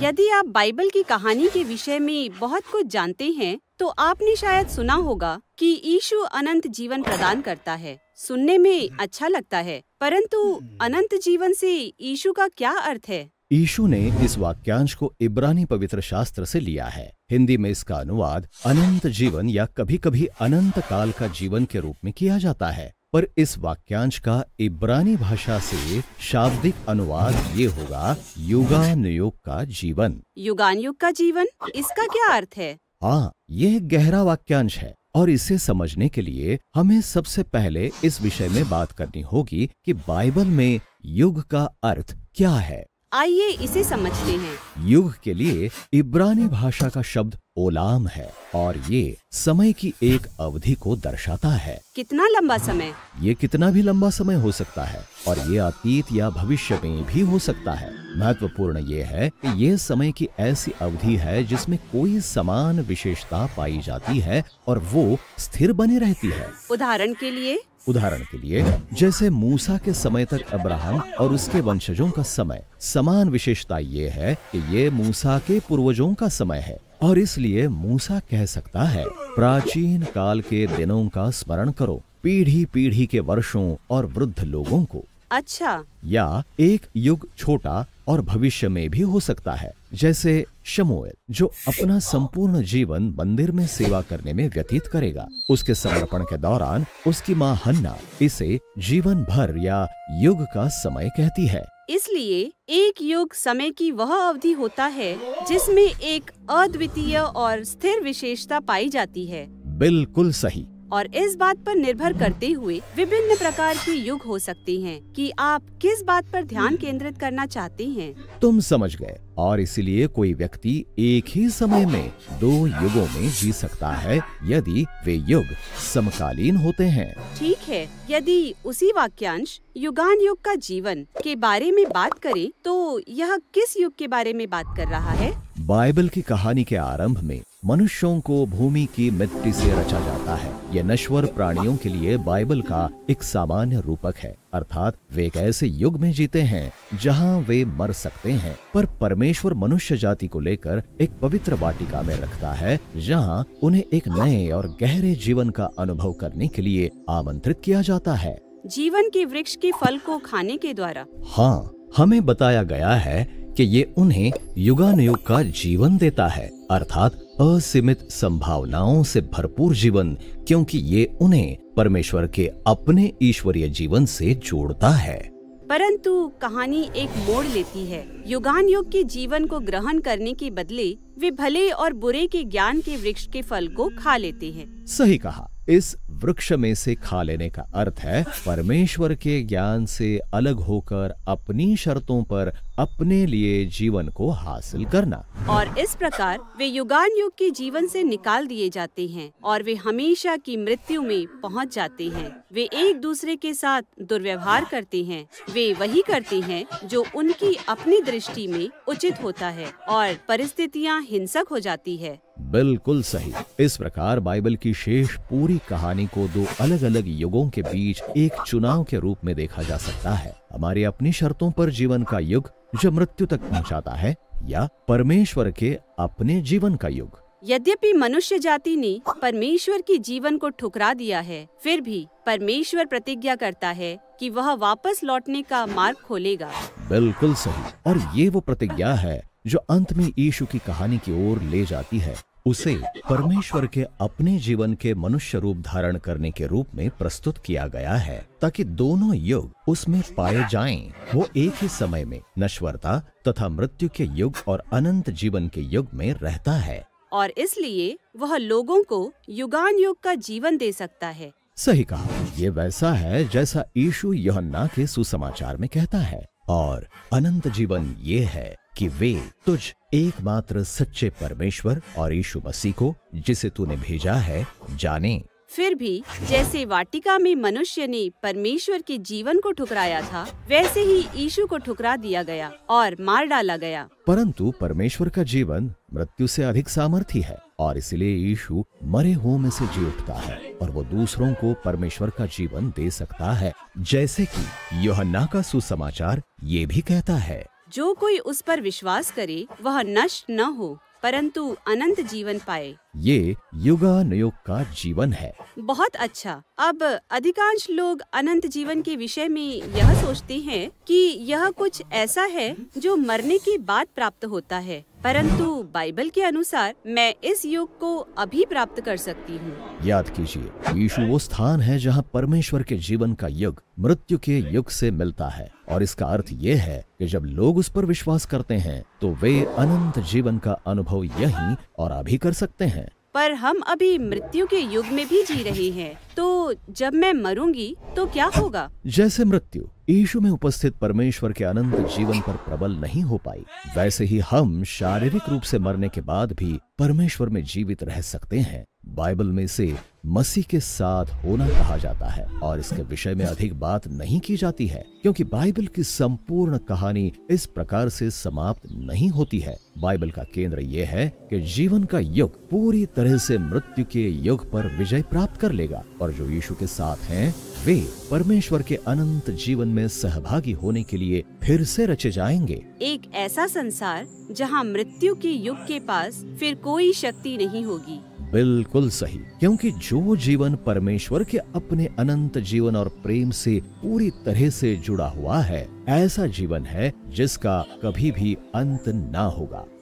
यदि आप बाइबल की कहानी के विषय में बहुत कुछ जानते हैं तो आपने शायद सुना होगा कि यीशु अनंत जीवन प्रदान करता है सुनने में हम्म। अच्छा लगता है परंतु हम्म। अनंत जीवन से यीशु का क्या अर्थ है यीशु ने इस वाक्यांश को इब्रानी पवित्र शास्त्र से लिया है हिंदी में इसका अनुवाद अनंत जीवन या कभी कभी अनंत काल का जीवन के रूप में किया जाता है पर इस वाक्यांश का इब्रानी भाषा से शाब्दिक अनुवाद ये होगा युगान युग का जीवन युगान युग का जीवन इसका क्या अर्थ है हाँ यह गहरा वाक्यांश है और इसे समझने के लिए हमें सबसे पहले इस विषय में बात करनी होगी कि बाइबल में युग का अर्थ क्या है आइए इसे समझते हैं युग के लिए इब्रानी भाषा का शब्द ओलाम है और ये समय की एक अवधि को दर्शाता है कितना लंबा समय ये कितना भी लंबा समय हो सकता है और ये अतीत या भविष्य में भी हो सकता है महत्वपूर्ण ये है कि ये समय की ऐसी अवधि है जिसमें कोई समान विशेषता पाई जाती है और वो स्थिर बनी रहती है उदाहरण के लिए उदाहरण के लिए जैसे मूसा के समय तक अब्राहम और उसके वंशजों का समय समान विशेषता ये है कि ये मूसा के पूर्वजों का समय है और इसलिए मूसा कह सकता है प्राचीन काल के दिनों का स्मरण करो पीढ़ी पीढ़ी के वर्षों और वृद्ध लोगों को अच्छा या एक युग छोटा और भविष्य में भी हो सकता है जैसे शमोएल जो अपना संपूर्ण जीवन मंदिर में सेवा करने में व्यतीत करेगा उसके समर्पण के दौरान उसकी माँ हन्ना इसे जीवन भर या युग का समय कहती है इसलिए एक युग समय की वह अवधि होता है जिसमें एक अद्वितीय और स्थिर विशेषता पाई जाती है बिल्कुल सही और इस बात पर निर्भर करते हुए विभिन्न प्रकार की युग हो सकती हैं कि आप किस बात पर ध्यान केंद्रित करना चाहती हैं। तुम समझ गए और इसलिए कोई व्यक्ति एक ही समय में दो युगों में जी सकता है यदि वे युग समकालीन होते हैं ठीक है यदि उसी वाक्यांश युगान युग का जीवन के बारे में बात करें तो यह किस युग के बारे में बात कर रहा है बाइबल की कहानी के आरंभ में मनुष्यों को भूमि की मिट्टी से रचा जाता है यह नश्वर प्राणियों के लिए बाइबल का एक सामान्य रूपक है अर्थात वे एक ऐसे युग में जीते हैं जहां वे मर सकते हैं पर परमेश्वर मनुष्य जाति को लेकर एक पवित्र वाटिका में रखता है जहां उन्हें एक नए और गहरे जीवन का अनुभव करने के लिए आमंत्रित किया जाता है जीवन के वृक्ष के फल को खाने के द्वारा हाँ हमें बताया गया है कि ये उन्हें युगानुयुग का जीवन देता है अर्थात असीमित संभावनाओं से भरपूर जीवन क्योंकि ये उन्हें परमेश्वर के अपने ईश्वरीय जीवन से जोड़ता है परंतु कहानी एक मोड़ लेती है युगान युग के जीवन को ग्रहण करने के बदले वे भले और बुरे के ज्ञान के वृक्ष के फल को खा लेते हैं सही कहा इस वृक्ष में से खा लेने का अर्थ है परमेश्वर के ज्ञान से अलग होकर अपनी शर्तों पर अपने लिए जीवन को हासिल करना और इस प्रकार वे युगान युग के जीवन से निकाल दिए जाते हैं और वे हमेशा की मृत्यु में पहुंच जाते हैं वे एक दूसरे के साथ दुर्व्यवहार करते हैं वे वही करते हैं जो उनकी अपनी दृष्टि में उचित होता है और परिस्थितियाँ हिंसक हो जाती है बिल्कुल सही इस प्रकार बाइबल की शेष पूरी कहानी को दो अलग अलग युगों के बीच एक चुनाव के रूप में देखा जा सकता है हमारी अपनी शर्तों पर जीवन का युग जो मृत्यु तक पहुंचाता है या परमेश्वर के अपने जीवन का युग यद्यपि मनुष्य जाति ने परमेश्वर की जीवन को ठुकरा दिया है फिर भी परमेश्वर प्रतिज्ञा करता है कि वह वापस लौटने का मार्ग खोलेगा बिल्कुल सही और ये वो प्रतिज्ञा है जो अंत में यीशु की कहानी की ओर ले जाती है उसे परमेश्वर के अपने जीवन के मनुष्य रूप धारण करने के रूप में प्रस्तुत किया गया है ताकि दोनों युग उसमें पाए जाएं। वो एक ही समय में नश्वरता तथा मृत्यु के युग और अनंत जीवन के युग में रहता है और इसलिए वह लोगों को युगान युग का जीवन दे सकता है सही कहा ये वैसा है जैसा यीशु योहन्ना के सुसमाचार में कहता है और अनंत जीवन ये है कि वे तुझ एकमात्र सच्चे परमेश्वर और यीशु मसीह को जिसे तूने भेजा है जाने फिर भी जैसे वाटिका में मनुष्य ने परमेश्वर के जीवन को ठुकराया था वैसे ही यीशु को ठुकरा दिया गया और मार डाला गया परंतु परमेश्वर का जीवन मृत्यु से अधिक सामर्थ्य है और इसलिए यीशु मरे हुओं में से जी उठता है और वो दूसरों को परमेश्वर का जीवन दे सकता है जैसे कि योहन्ना का सुसमाचार ये भी कहता है जो कोई उस पर विश्वास करे वह नष्ट न हो परंतु अनंत जीवन पाए ये युगानुयुग का जीवन है बहुत अच्छा अब अधिकांश लोग अनंत जीवन के विषय में यह सोचते हैं कि यह कुछ ऐसा है जो मरने के बाद प्राप्त होता है परंतु बाइबल के अनुसार मैं इस युग को अभी प्राप्त कर सकती हूँ याद कीजिए यीशु वो स्थान है जहाँ परमेश्वर के जीवन का युग मृत्यु के युग से मिलता है और इसका अर्थ ये है कि जब लोग उस पर विश्वास करते हैं तो वे अनंत जीवन का अनुभव यही और अभी कर सकते हैं पर हम अभी मृत्यु के युग में भी जी रहे हैं तो जब मैं मरूंगी तो क्या होगा जैसे मृत्यु यीशु में उपस्थित परमेश्वर के अनंत जीवन पर प्रबल नहीं हो पाई वैसे ही हम शारीरिक रूप से मरने के बाद भी परमेश्वर में जीवित रह सकते हैं बाइबल में से मसीह के साथ होना कहा जाता है और इसके विषय में अधिक बात नहीं की जाती है क्योंकि बाइबल की संपूर्ण कहानी इस प्रकार से समाप्त नहीं होती है बाइबल का केंद्र यह है कि जीवन का युग पूरी तरह से मृत्यु के युग पर विजय प्राप्त कर लेगा और जो यीशु के साथ हैं वे परमेश्वर के अनंत जीवन में सहभागी होने के लिए फिर से रचे जाएंगे एक ऐसा संसार जहां मृत्यु के युग के पास फिर कोई शक्ति नहीं होगी बिल्कुल सही क्योंकि जो जीवन परमेश्वर के अपने अनंत जीवन और प्रेम से पूरी तरह से जुड़ा हुआ है ऐसा जीवन है जिसका कभी भी अंत ना होगा